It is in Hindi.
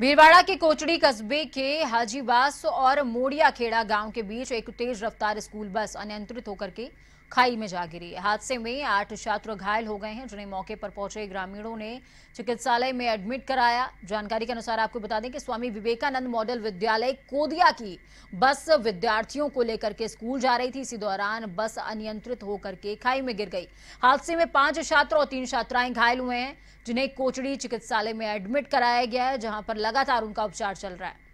भीलवाड़ा के कोचड़ी कस्बे के हाजीबास और मोड़िया खेड़ा गांव के बीच एक तेज रफ्तार स्कूल बस अनियंत्रित होकर के खाई में जा गिरी हादसे में आठ छात्र घायल हो गए हैं जिन्हें मौके पर पहुंचे ग्रामीणों ने चिकित्सालय में एडमिट कराया जानकारी के अनुसार आपको बता दें कि स्वामी विवेकानंद मॉडल विद्यालय कोदिया की बस विद्यार्थियों को लेकर के स्कूल जा रही थी इसी दौरान बस अनियंत्रित होकर के खाई में गिर गई हादसे में पांच छात्र और तीन छात्राएं घायल हुए हैं जिन्हें कोचड़ी चिकित्सालय में एडमिट कराया गया है जहां पर लगातार उनका उपचार चल रहा है